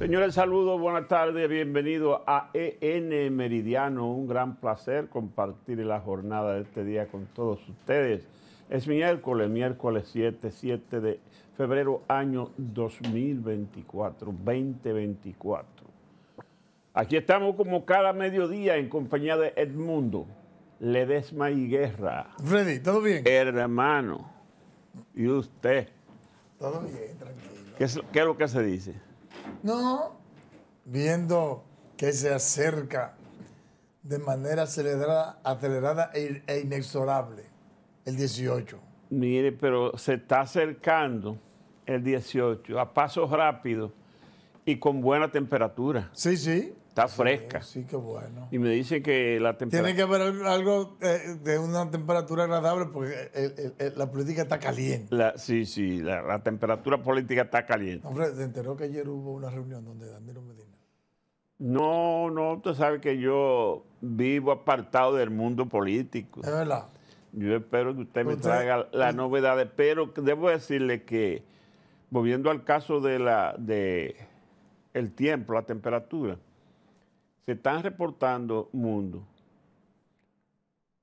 Señores, saludos, buenas tardes, bienvenido a EN Meridiano. Un gran placer compartir la jornada de este día con todos ustedes. Es miércoles, miércoles 7, 7 de febrero, año 2024, 2024. Aquí estamos como cada mediodía en compañía de Edmundo, Ledesma y Guerra. Freddy, ¿todo bien? Hermano, ¿y usted? Todo bien, tranquilo. ¿Qué es, qué es lo que se dice? No, viendo que se acerca de manera acelerada, e, e inexorable el 18. Mire, pero se está acercando el 18 a pasos rápidos y con buena temperatura. Sí, sí. Está fresca. Sí, qué bueno. Y me dice que la temperatura... Tiene que haber algo eh, de una temperatura agradable porque la política está caliente. sí, sí, la, temperatura política está caliente. Hombre, se enteró que ayer hubo una reunión donde Danilo Medina? No, no, usted sabe que yo vivo apartado del mundo político. Es verdad. Yo espero que usted me traiga las novedades, pero debo decirle que, volviendo al caso de la de el tiempo, la temperatura, se están reportando mundo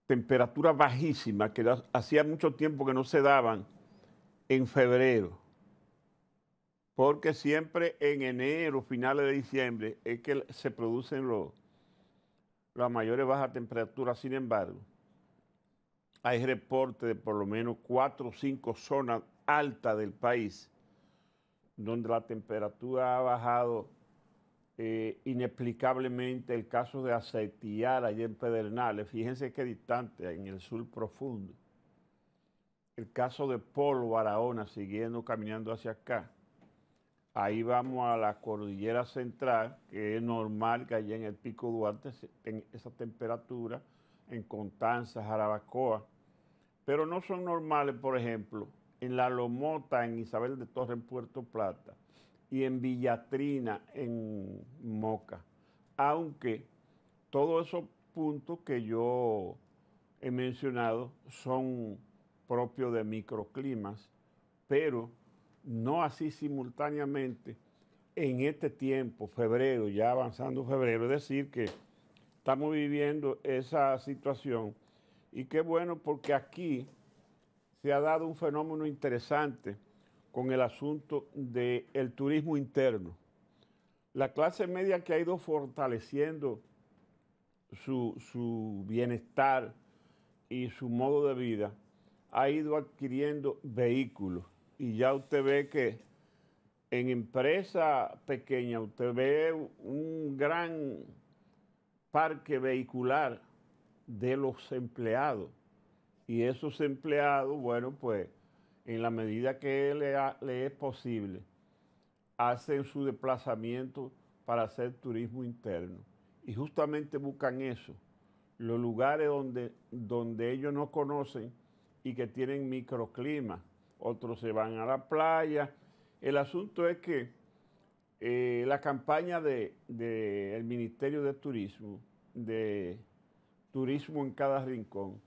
temperaturas bajísimas que hacía mucho tiempo que no se daban en febrero. Porque siempre en enero, finales de diciembre, es que se producen los, las mayores bajas temperaturas. Sin embargo, hay reportes de por lo menos cuatro o cinco zonas altas del país donde la temperatura ha bajado eh, inexplicablemente el caso de aceitiar allá en Pedernales, fíjense qué distante, en el sur profundo. El caso de Polo Barahona, siguiendo caminando hacia acá. Ahí vamos a la cordillera central, que es normal que allá en el Pico Duarte en esa temperatura, en Constanza, Jarabacoa. Pero no son normales, por ejemplo, en la Lomota, en Isabel de Torre, en Puerto Plata y en Villatrina, en Moca. Aunque todos esos puntos que yo he mencionado son propios de microclimas, pero no así simultáneamente en este tiempo, febrero, ya avanzando febrero, es decir, que estamos viviendo esa situación y qué bueno porque aquí se ha dado un fenómeno interesante con el asunto del el turismo interno. La clase media que ha ido fortaleciendo su, su bienestar y su modo de vida ha ido adquiriendo vehículos. Y ya usted ve que en empresa pequeña usted ve un gran parque vehicular de los empleados. Y esos empleados, bueno, pues en la medida que le, es posible, hacen su desplazamiento para hacer turismo interno. Y justamente buscan eso, los lugares donde, donde ellos no conocen y que tienen microclima. Otros se van a la playa. El asunto es que eh, la campaña del de, Ministerio de Turismo, de Turismo en cada rincón,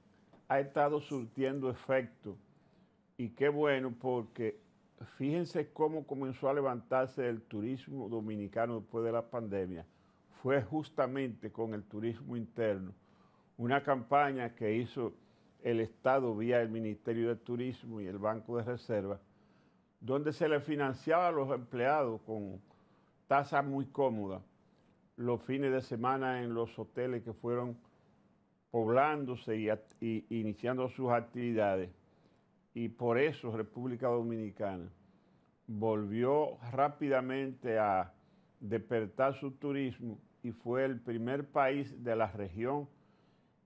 ha estado surtiendo efecto y qué bueno porque fíjense cómo comenzó a levantarse el turismo dominicano después de la pandemia. Fue justamente con el turismo interno, una campaña que hizo el Estado vía el Ministerio de Turismo y el Banco de Reserva, donde se le financiaba a los empleados con tasas muy cómodas los fines de semana en los hoteles que fueron poblándose y, y iniciando sus actividades y por eso República Dominicana volvió rápidamente a despertar su turismo y fue el primer país de la región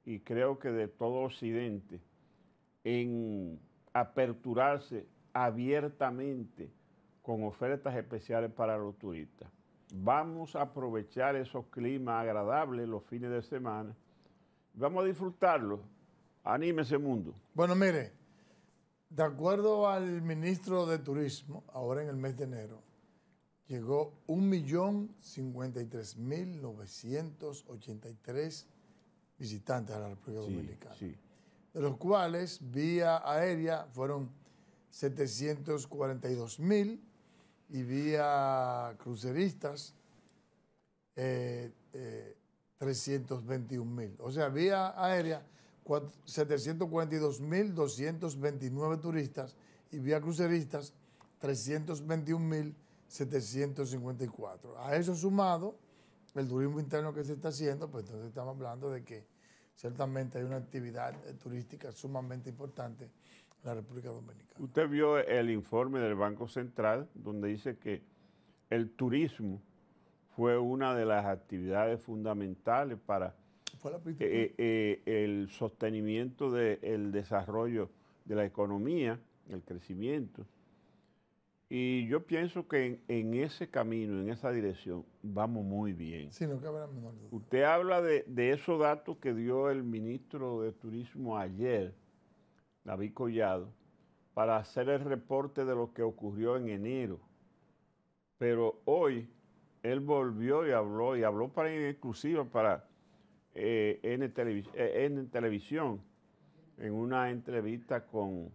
y creo que de todo Occidente en aperturarse abiertamente con ofertas especiales para los turistas. Vamos a aprovechar esos climas agradables los fines de semana. Vamos a disfrutarlos. Anímese mundo. Bueno, mire, de acuerdo al ministro de Turismo, ahora en el mes de enero, llegó 1.053.983 visitantes a la República Dominicana, de los cuales vía aérea fueron 742.000 y vía cruceristas 321.000. Eh, eh, o sea, vía aérea 742.229 turistas y vía cruceristas 321.754. A eso sumado el turismo interno que se está haciendo, pues entonces estamos hablando de que ciertamente hay una actividad eh, turística sumamente importante en la República Dominicana. Usted vio el informe del Banco Central donde dice que el turismo fue una de las actividades fundamentales para eh, eh, eh, el sostenimiento del desarrollo de la economía, el crecimiento. Y yo pienso que en, ese camino, en esa dirección, vamos muy bien. Usted habla de, esos datos que dio el ministro de Turismo ayer, David Collado, para hacer el reporte de lo que ocurrió en enero. Pero hoy él volvió y habló, y habló para exclusiva para eh, en, eh, televisión, en una entrevista con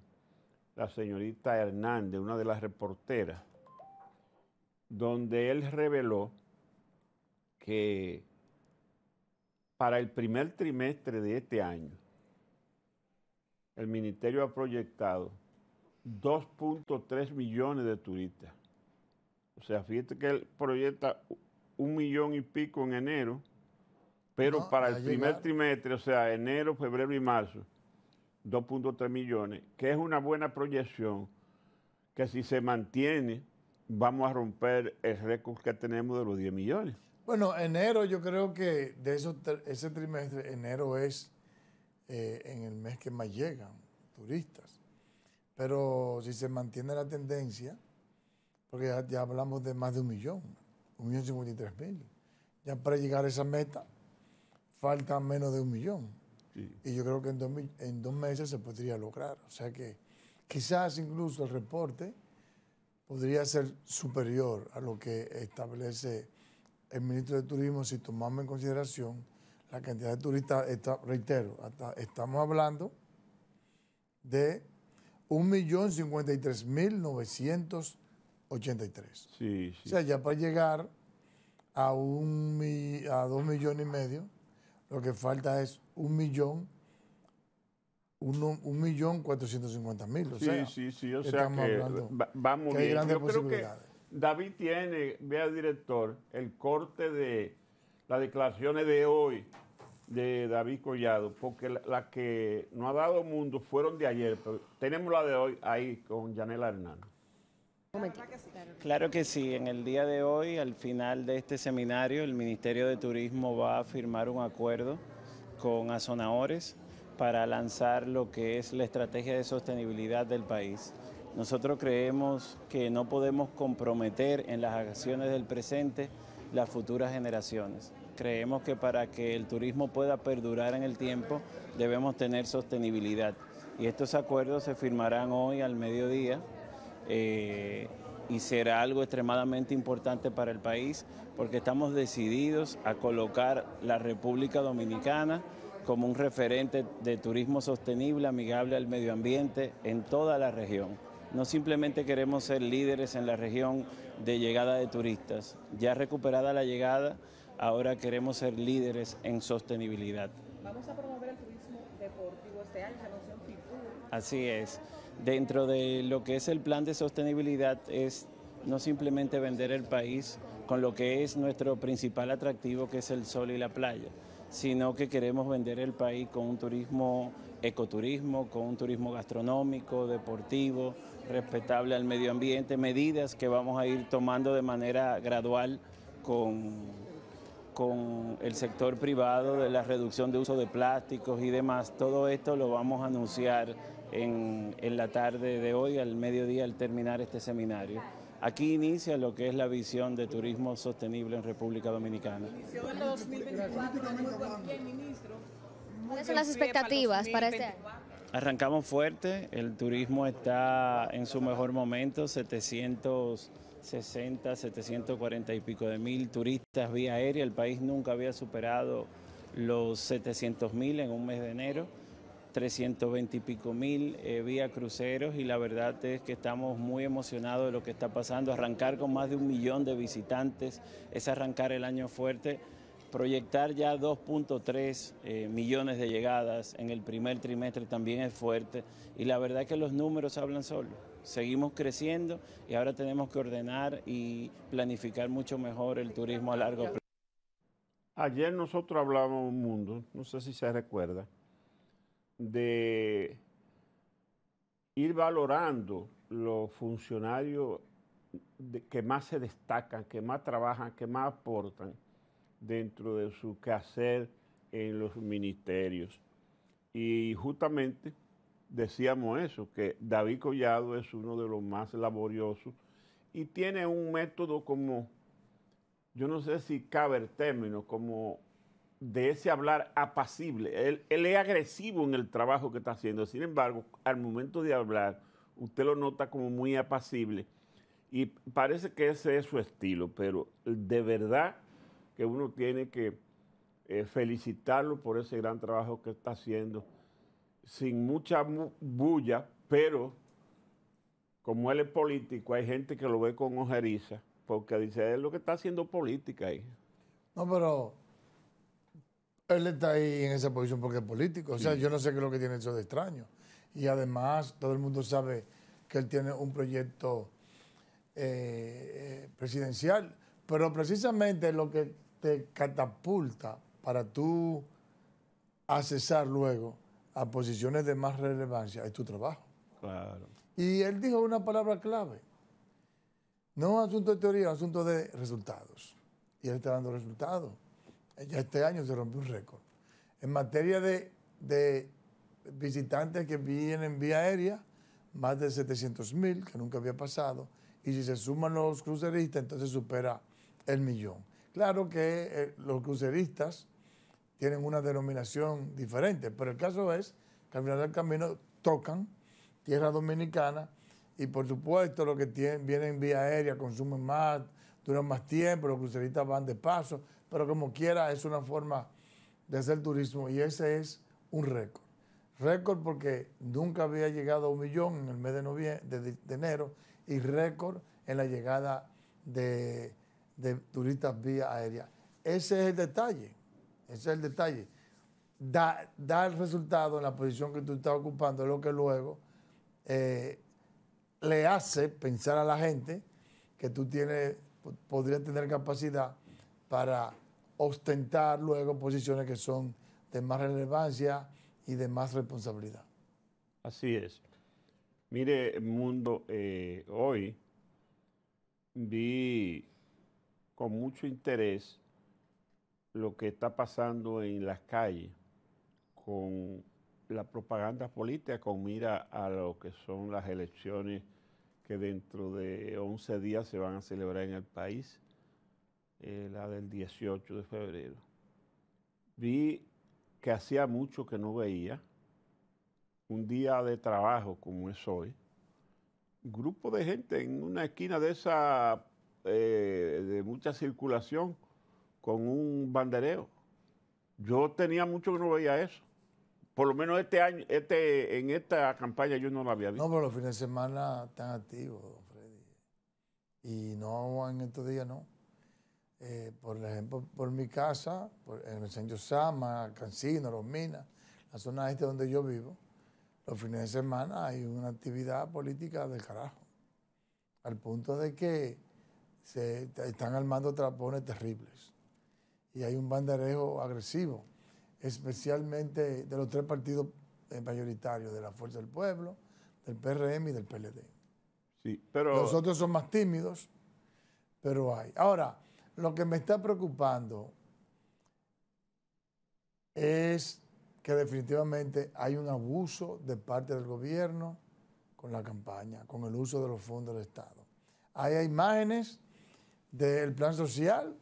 la señorita Hernández, una de las reporteras, donde él reveló que para el primer trimestre de este año, el ministerio ha proyectado 2.3 millones de turistas. O sea, fíjate que él proyecta un millón y pico en enero pero para el primer trimestre, o sea, enero, febrero y marzo, 2.3 millones, que es una buena proyección, que si se mantiene, vamos a romper el récord que tenemos de los 10 millones. Bueno, enero yo creo que de ese trimestre, enero es eh, en el mes que más llegan turistas. Pero si se mantiene la tendencia, porque ya, hablamos de más de un millón, un millón y tres mil, ya para llegar a esa meta falta menos de un millón. Y yo creo que en dos, en meses se podría lograr. O sea que quizás incluso el reporte podría ser superior a lo que establece el ministro de Turismo si tomamos en consideración la cantidad de turistas. reitero, estamos hablando de 1.053.983. Sí, sí. O sea, ya para llegar a, un, a millones y medio lo que falta es un millón, un millón cuatrocientos cincuenta mil. sí, sí, sí, o sea que va, vamos Yo creo que David tiene, vea director, el corte de las declaraciones de hoy de David Collado, porque las que no ha dado mundo fueron de ayer, pero tenemos la de hoy ahí con Yanela Hernández. Claro que sí, en el día de hoy, al final de este seminario, el Ministerio de Turismo va a firmar un acuerdo con Azonadores para lanzar lo que es la estrategia de sostenibilidad del país. Nosotros creemos que no podemos comprometer en las acciones del presente las futuras generaciones. Creemos que para que el turismo pueda perdurar en el tiempo debemos tener sostenibilidad. Y estos acuerdos se firmarán hoy al mediodía eh, y será algo extremadamente importante para el país porque estamos decididos a colocar la República Dominicana como un referente de turismo sostenible, amigable al medio ambiente en toda la región. No simplemente queremos ser líderes en la región de llegada de turistas. Ya recuperada la llegada, ahora queremos ser líderes en sostenibilidad. Vamos a promover el turismo deportivo este año, Así es. Dentro de lo que es el plan de sostenibilidad es no simplemente vender el país con lo que es nuestro principal atractivo, que es el sol y la playa, sino que queremos vender el país con un turismo ecoturismo, con un turismo gastronómico, deportivo, respetable al medio ambiente, medidas que vamos a ir tomando de manera gradual con, con el sector privado de la reducción de uso de plásticos y demás. Todo esto lo vamos a anunciar en, la tarde de hoy, al mediodía, al terminar este seminario. Aquí inicia lo que es la visión de turismo sostenible en República Dominicana. ¿Cuáles son las expectativas para este año? Arrancamos fuerte, el turismo está en su mejor momento, 760, 740 y pico de mil turistas vía aérea, el país nunca había superado los 700 mil en un mes de enero. 320 y pico mil eh, vía cruceros y la verdad es que estamos muy emocionados de lo que está pasando. Arrancar con más de un millón de visitantes es arrancar el año fuerte. Proyectar ya 2.3 eh, millones de llegadas en el primer trimestre también es fuerte y la verdad es que los números hablan solo Seguimos creciendo y ahora tenemos que ordenar y planificar mucho mejor el turismo a largo plazo. Ayer nosotros hablábamos un mundo, no sé si se recuerda, de ir valorando los funcionarios que más se destacan, que más trabajan, que más aportan dentro de su quehacer en los ministerios. Y justamente decíamos eso, que David Collado es uno de los más laboriosos y tiene un método como, yo no sé si cabe el término, como de ese hablar apacible. Él, es agresivo en el trabajo que está haciendo. Sin embargo, al momento de hablar, usted lo nota como muy apacible. Y parece que ese es su estilo, pero de verdad que uno tiene que eh, felicitarlo por ese gran trabajo que está haciendo, sin mucha bulla, pero como él es político, hay gente que lo ve con ojeriza, porque dice, es lo que está haciendo política ahí. No, pero él está ahí en esa posición porque es político. O sea, yo no sé qué es lo que tiene eso de extraño. Y además, todo el mundo sabe que él tiene un proyecto eh, eh, presidencial. Pero precisamente lo que te catapulta para tú accesar luego a posiciones de más relevancia es tu trabajo. Claro. Y él dijo una palabra clave. No asunto de teoría, asunto de resultados. Y él está dando resultados ya este año se rompió un récord. En materia de, visitantes que vienen vía aérea, más de 700 mil, que nunca había pasado, y si se suman los cruceristas, entonces supera el millón. Claro que eh, los cruceristas tienen una denominación diferente, pero el caso es que al final del camino tocan tierra dominicana y por supuesto los que tienen, vienen vía aérea consumen más, duran más tiempo, los cruceristas van de paso, pero como quiera es una forma de hacer turismo y ese es un récord. Récord porque nunca había llegado a un millón en el mes de, de, enero y récord en la llegada de, turistas vía aérea. Ese es el detalle, ese es el detalle. Da, da, el resultado en la posición que tú estás ocupando, es lo que luego eh, le hace pensar a la gente que tú tienes, podrías tener capacidad para ostentar luego posiciones que son de más relevancia y de más responsabilidad. Así es. Mire, mundo, eh, hoy vi con mucho interés lo que está pasando en las calles con la propaganda política con mira a lo que son las elecciones que dentro de 11 días se van a celebrar en el país. Eh, la del 18 de febrero, vi que hacía mucho que no veía, un día de trabajo como es hoy, grupo de gente en una esquina de esa, eh, de mucha circulación, con un bandereo. Yo tenía mucho que no veía eso. Por lo menos este año, este, en esta campaña yo no la había visto. No, pero los fines de semana están activos, Freddy. Y no, en estos días no. Eh, por ejemplo, por mi casa, en el San Sama, Cancino, Los Minas, la zona este donde yo vivo, los fines de semana hay una actividad política del carajo. Al punto de que se están armando trapones terribles. Y hay un banderejo agresivo, especialmente de los tres partidos eh, mayoritarios, de la Fuerza del Pueblo, del PRM y del PLD. Sí, pero... Los son más tímidos, pero hay. Ahora, lo que me está preocupando es que definitivamente hay un abuso de parte del gobierno con la campaña, con el uso de los fondos del Estado. hay imágenes del plan social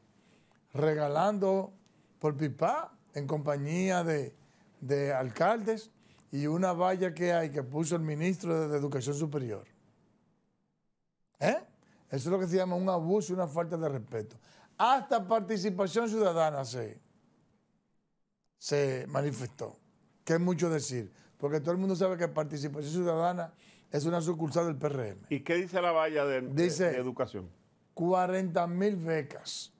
regalando por pipa en compañía de, alcaldes y una valla que hay que puso el ministro de Educación Superior. ¿Eh? Eso es lo que se llama un abuso y una falta de respeto. Hasta participación ciudadana se, manifestó, que es mucho decir, porque todo el mundo sabe que participación ciudadana es una sucursal del PRM. ¿Y qué dice la valla de, educación? 40 mil becas.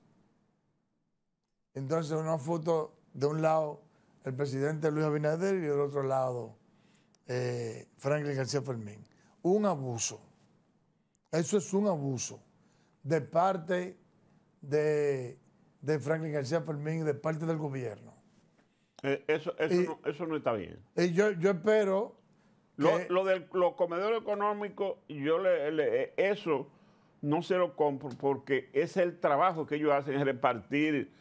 Entonces una foto de un lado el presidente Luis Abinader y del otro lado eh, Franklin García Fermín. Un abuso. Eso es un abuso de parte de, Franklin García Fermín de parte del gobierno. Eh, eso, eso, no, está bien. yo, espero. Lo, lo del los comedores yo le, eso no se lo compro porque es el trabajo que ellos hacen, repartir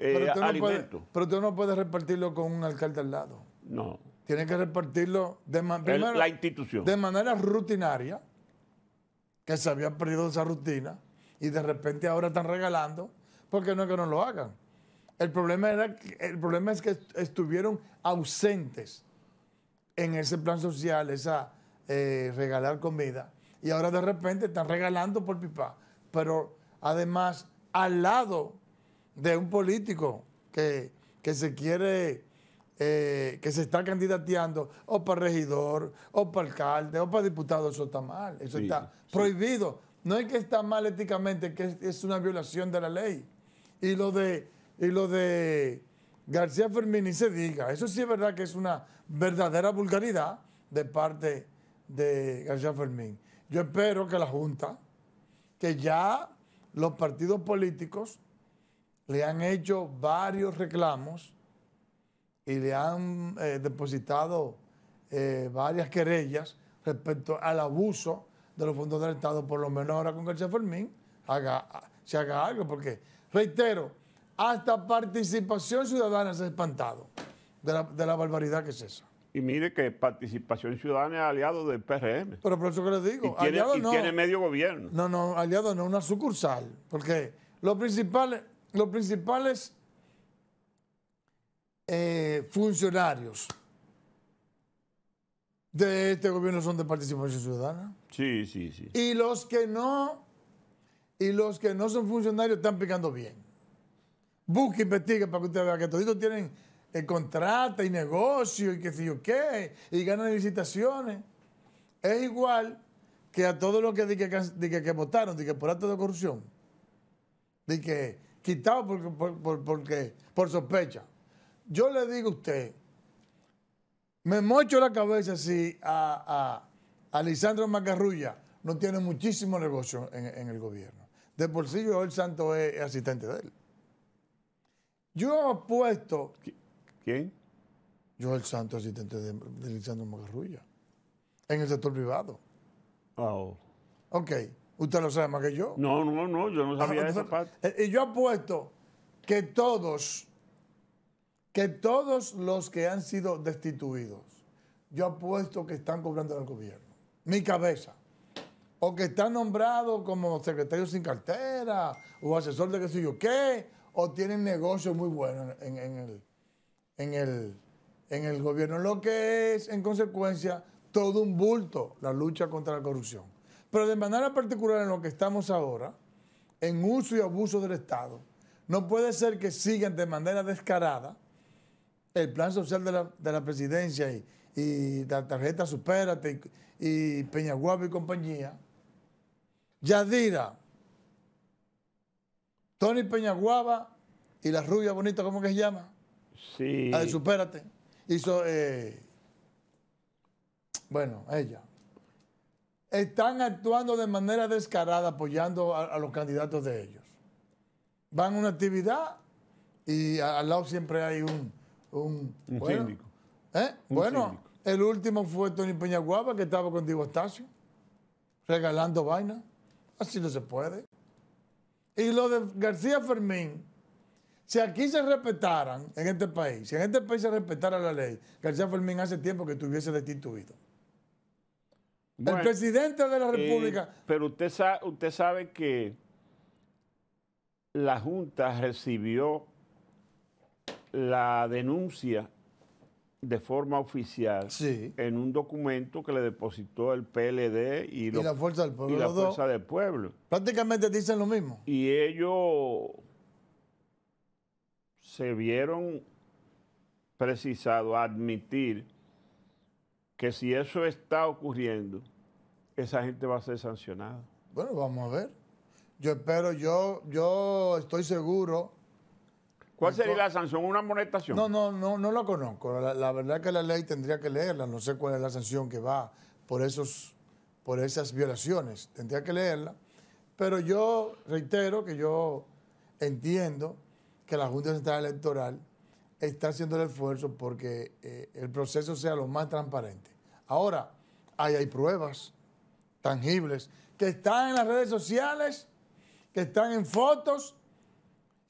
eh, pero alimentos. pero tú no puedes repartirlo con un alcalde al lado. No. Tienes que repartirlo de, la institución. de manera rutinaria, que se había perdido esa rutina y de repente ahora están regalando, porque no es que no lo hagan. El problema, era, el problema es que estuvieron ausentes en ese plan social, esa eh, regalar comida, y ahora de repente están regalando por pipa, pero además al lado de un político que, se quiere, eh, que se está candidateando o para regidor, o para alcalde, o para diputado, eso está mal, eso está prohibido. No es que está mal éticamente, que es, una violación de la ley. Y lo de, lo de García Fermín ni se diga. Eso sí es verdad que es una verdadera vulgaridad de parte de García Fermín. Yo espero que la Junta, que ya los partidos políticos le han hecho varios reclamos y le han eh, depositado eh, varias querellas respecto al abuso de los fondos del Estado, por lo menos ahora con García Fermín, haga, se haga algo, porque, reitero, hasta participación ciudadana se ha espantado de la, barbaridad que es esa. Y mire que Participación Ciudadana es aliado del PRM. Pero por eso que le digo, tiene, medio gobierno. No, no, aliado no, una sucursal. Porque los principales, los principales eh, funcionarios de este gobierno son de participación ciudadana. Sí, sí, sí. Y los que no, y los que no son funcionarios están picando bien. Busque, investigue para que usted vea que todos tienen el eh, contrata y negocio y que sé yo qué, y ganan licitaciones. Es igual que a todos los que, que, votaron, que por acto de corrupción, de que quitado por, por sospecha. Yo le digo a usted, me mocho la cabeza si a, a, Lisandro Macarrulla no tiene muchísimo negocio en, el gobierno. De por sí, Joel Santos es asistente de él. Yo apuesto. ¿Quién? Yo el santo asistente de, Lisandro Macarrulla. En el sector privado. Oh. Ok. ¿Usted lo sabe más que yo? No, no, no, yo no sabía de esa parte. Eh, y yo apuesto que todos que todos los que han sido destituidos, yo apuesto que están cobrando al gobierno. Mi cabeza. O que están nombrados como secretario sin cartera, o asesor de qué sé yo qué, o tienen negocios muy buenos en, en el gobierno. Lo que es, en consecuencia, todo un bulto la lucha contra la corrupción. Pero de manera particular en lo que estamos ahora, en uso y abuso del Estado, no puede ser que sigan de manera descarada el plan social de la, presidencia y, la tarjeta Supérate y, Peñaguaba y compañía. Yadira, Tony Peñaguaba y la rubia bonita, ¿cómo que se llama? Sí. La de Supérate. Hizo, eh, bueno, ella. Están actuando de manera descarada apoyando a los candidatos de ellos. Van a una actividad y al lado siempre hay un, un, un bueno, ¿eh? el último fue Tony Peñaguaba, que estaba con Diego Estacio, regalando vainas. Así no se puede. Y lo de García Fermín, si aquí se respetaran en este país, si en este país se respetara la ley, García Fermín hace tiempo que estuviese destituido. el presidente de la eh, República. pero usted, usted sabe que la Junta recibió la denuncia de forma oficial en un documento que le depositó el PLD y, la Fuerza del Pueblo. Prácticamente dicen lo mismo. Y ellos se vieron precisados a admitir que si eso está ocurriendo, esa gente va a ser sancionada. Bueno, vamos a ver. Yo espero, yo, yo estoy seguro ¿Cuál sería la sanción? ¿Una amonestación? No, no, no, no la conozco. La, verdad es que la ley tendría que leerla. No sé cuál es la sanción que va por, esos, por esas violaciones. Tendría que leerla. Pero yo reitero que yo entiendo que la Junta Central Electoral está haciendo el esfuerzo porque eh, el proceso sea lo más transparente. Ahora, ahí hay pruebas tangibles que están en las redes sociales, que están en fotos,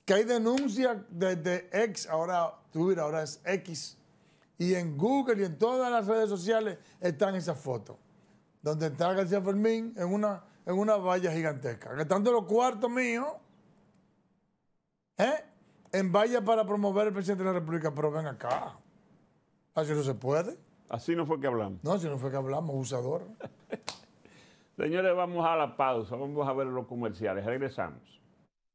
que hay denuncia desde X, ahora Twitter, ahora es X, y en Google y en todas las redes sociales están esas fotos, donde está García Fermín en una, en una valla gigantesca, gastando los cuartos míos ¿eh? en valla para promover el presidente de la República, pero ven acá, así no se puede. Así no fue que hablamos. No, así no fue que hablamos, usador. Señores, vamos a la pausa, vamos a ver los comerciales, regresamos.